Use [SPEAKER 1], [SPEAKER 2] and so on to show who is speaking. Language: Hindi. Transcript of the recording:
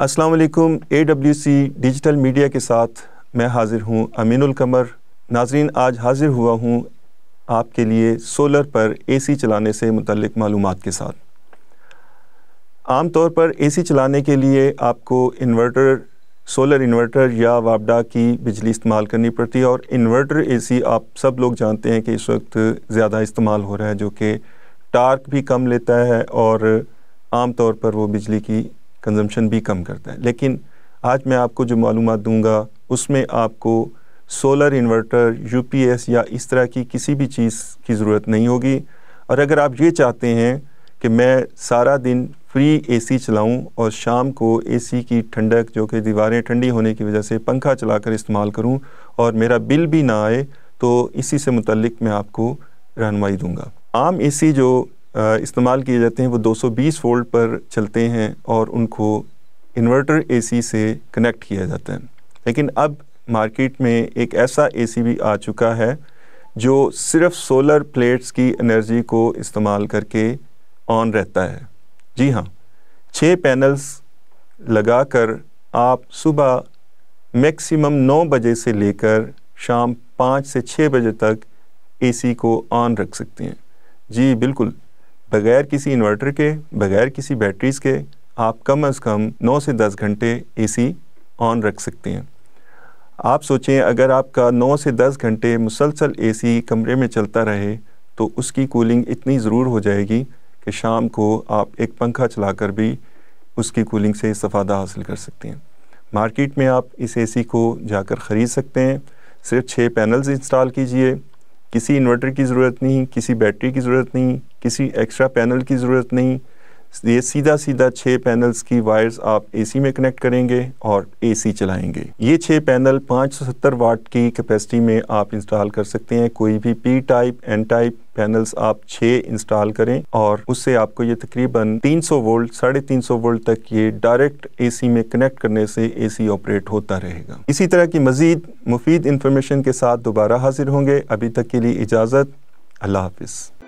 [SPEAKER 1] अस्सलाम वालेकुम एडब्ल्यूसी डिजिटल मीडिया के साथ मैं हाज़िर हूँ अमीनुल कमर नाजरीन आज हाज़िर हुआ हूँ आपके लिए सोलर पर एसी चलाने से मुतलिक मालूम के साथ आम तौर पर एसी चलाने के लिए आपको इन्वर्टर सोलर इन्वर्टर या वापडा की बिजली इस्तेमाल करनी पड़ती है और इन्वर्टर एसी आप सब लोग जानते हैं कि इस वक्त ज़्यादा इस्तेमाल हो रहा है जो कि टार्क भी कम लेता है और आम तौर पर वो बिजली की कंजम्पशन भी कम करता है लेकिन आज मैं आपको जो मालूम दूँगा उसमें आपको सोलर इन्वर्टर यूपीएस या इस तरह की किसी भी चीज़ की ज़रूरत नहीं होगी और अगर आप ये चाहते हैं कि मैं सारा दिन फ्री एसी चलाऊं और शाम को एसी की ठंडक जो कि दीवारें ठंडी होने की वजह से पंखा चलाकर इस्तेमाल करूं और मेरा बिल भी ना आए तो इसी से मुतलक मैं आपको रहनमाई दूंगा आम एसी जो इस्तेमाल किए जाते हैं वो 220 वोल्ट पर चलते हैं और उनको इन्वर्टर एसी से कनेक्ट किया जाता है लेकिन अब मार्केट में एक ऐसा एसी भी आ चुका है जो सिर्फ सोलर प्लेट्स की एनर्जी को इस्तेमाल करके ऑन रहता है जी हाँ छः पैनल्स लगाकर आप सुबह मैक्सिमम नौ बजे से लेकर शाम पाँच से छः बजे तक एसी को ऑन रख सकते हैं जी बिल्कुल बगैर किसी इन्वर्टर के बगैर किसी बैटरीज के आप कम अज़ कम 9 से 10 घंटे एसी ऑन रख सकते हैं आप सोचें अगर आपका 9 से 10 घंटे मुसलसल एसी कमरे में चलता रहे तो उसकी कूलिंग इतनी ज़रूर हो जाएगी कि शाम को आप एक पंखा चलाकर भी उसकी कूलिंग से इस्ता हासिल कर सकते हैं मार्केट में आप इस एसी को जाकर ख़रीद सकते हैं सिर्फ छः पैनल्स इंस्टॉल कीजिए किसी इन्वर्टर की ज़रूरत नहीं किसी बैटरी की ज़रूरत नहीं किसी एक्स्ट्रा पैनल की ज़रूरत नहीं ये सीधा सीधा छः पैनल्स की वायर्स आप एसी में कनेक्ट करेंगे और एसी चलाएंगे ये छः पैनल 570 वाट की कैपेसिटी में आप इंस्टॉल कर सकते हैं कोई भी P type N type panels आप छः इंस्टॉल करें और उससे आपको ये तकरीबन 300 वोल्ट साढ़े तीन वोल्ट तक ये डायरेक्ट एसी में कनेक्ट करने से एसी ऑपरेट होता रहेगा इसी तरह की मज़ीद मुफीद इंफॉर्मेशन के साथ दोबारा हाजिर होंगे अभी तक के लिए इजाज़त अल्लाह हाफिज़